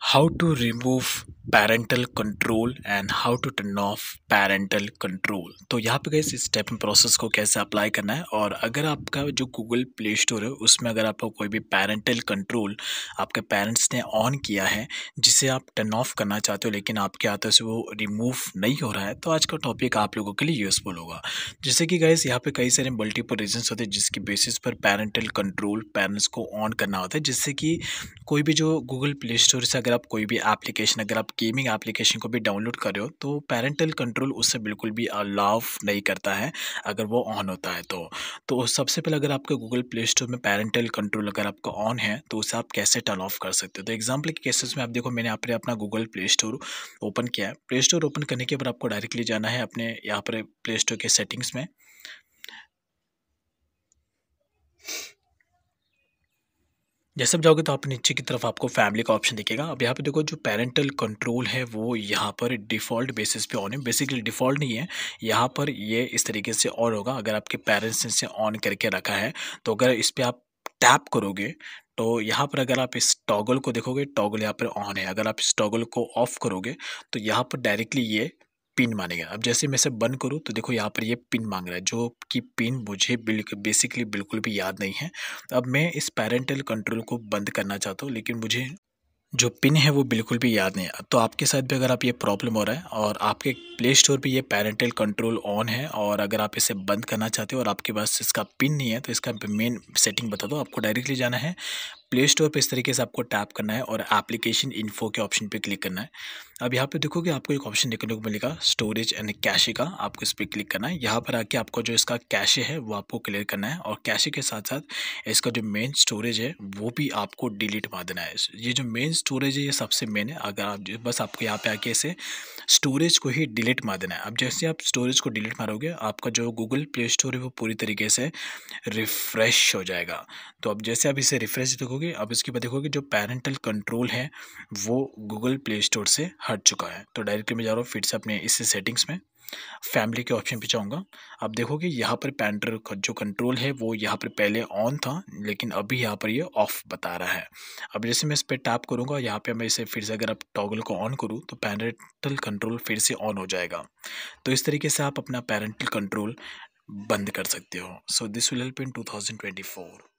how to remove parental control and how to turn off parental control तो यहाँ पे गए इस स्टेप प्रोसेस को कैसे अप्लाई करना है और अगर आपका जो गूगल प्ले स्टोर है उसमें अगर आपका कोई भी पेरेंटल कंट्रोल आपके पेरेंट्स ने ऑन किया है जिसे आप टर्न ऑफ करना चाहते हो लेकिन आपके हाथों से वो रिमूव नहीं हो रहा है तो आज का टॉपिक आप लोगों के लिए यूज़फुल होगा जैसे कि गैस यहाँ पे कई सारे मल्टीपल रीजन्स होते हैं जिसकी बेसिस पर पेरेंटल कंट्रोल पेरेंट्स को ऑन करना होता है जिससे कि कोई भी जो गूगल प्ले स्टोर से अगर आप कोई भी एप्लीकेशन अगर आप गेमिंग एप्लीकेशन को भी डाउनलोड कर रहे हो तो पेरेंटल कंट्रोल उससे बिल्कुल भी अलाव नहीं करता है अगर वो ऑन होता है तो तो सबसे पहले अगर आपके गूगल प्ले स्टोर में पेरेंटल कंट्रोल अगर आपका ऑन है तो उसे आप कैसे टर्न ऑफ कर सकते हो तो एग्जाम्पल के केसेस में आप देखो मैंने यहाँ पर अपना गूगल प्ले स्टोर ओपन किया है प्ले स्टोर ओपन करने के बाद आपको डायरेक्टली जाना है अपने यहाँ पर प्ले स्टोर के सेटिंग्स में जैसे आप जाओगे तो आप नीचे की तरफ आपको फैमिली का ऑप्शन दिखेगा अब यहाँ पे देखो जो पेरेंटल कंट्रोल है वो यहाँ पर डिफ़ॉल्ट बेसिस पे ऑन है बेसिकली डिफ़ॉल्ट नहीं है यहाँ पर ये इस तरीके से ऑन होगा अगर आपके पेरेंट्स ने इसे ऑन करके रखा है तो अगर इस पर आप टैप करोगे तो यहाँ पर अगर आप इस टॉगल को देखोगे टॉगल यहाँ पर ऑन है अगर आप इस टॉगल को ऑफ करोगे तो यहाँ पर डायरेक्टली ये पिन मानेगा अब जैसे मैं इसे बंद करूँ तो देखो यहाँ पर ये पिन मांग रहा है जो कि पिन मुझे बिल्कुल बेसिकली बिल्कुल भी याद नहीं है अब मैं इस पेरेंटल कंट्रोल को बंद करना चाहता हूँ लेकिन मुझे जो पिन है वो बिल्कुल भी याद नहीं है तो आपके साथ भी अगर आप ये प्रॉब्लम हो रहा है और आपके प्ले स्टोर पर ये पेरेंटल कंट्रोल ऑन है और अगर आप इसे बंद करना चाहते हो और आपके पास इसका पिन नहीं है तो इसका मेन सेटिंग बता दो आपको डायरेक्टली जाना है प्ले स्टोर पर इस तरीके से आपको टैप करना है और एप्लीकेशन इन्फो के ऑप्शन पे क्लिक करना है अब यहाँ पे देखोगे आपको एक ऑप्शन देखने को मिलेगा स्टोरेज एंड कैशे का आपको इस पर क्लिक करना है यहाँ पर आके आपको जो इसका कैशे है वो आपको क्लियर करना है और कैशे के साथ साथ इसका जो मेन स्टोरेज है वो भी आपको डिलीट मार देना है ये जो मेन स्टोरेज है ये सबसे मेन है अगर आप बस आपको यहाँ पर आके इसे स्टोरेज को ही डिलीट मार देना है अब जैसे आप स्टोरेज को डिलीट मारोगे आपका जो गूगल प्ले स्टोर है वो पूरी तरीके से रिफ़्रेश हो जाएगा तो अब जैसे आप इसे रिफ़्रेश देखोगे अब इसके बाद देखोगे जो पेरेंटल कंट्रोल है वो गूगल प्ले स्टोर से हट चुका है तो डायरेक्टली मैं जा रहा हूँ फिर से अपने इस सेटिंग्स में फैमिली के ऑप्शन पे जाऊँगा आप देखोगे यहाँ पर पैंटर का जो कंट्रोल है वो यहाँ पर पहले ऑन था लेकिन अभी यहाँ पर ये यह ऑफ बता रहा है अब जैसे मैं इस पर टैप करूँगा यहाँ पे मैं इसे फिर से अगर आप टॉगल को ऑन करूँ तो पैरेंटल कंट्रोल फिर से ऑन हो जाएगा तो इस तरीके से आप अपना पैरेंटल कंट्रोल बंद कर सकते हो so this will help in two thousand twenty four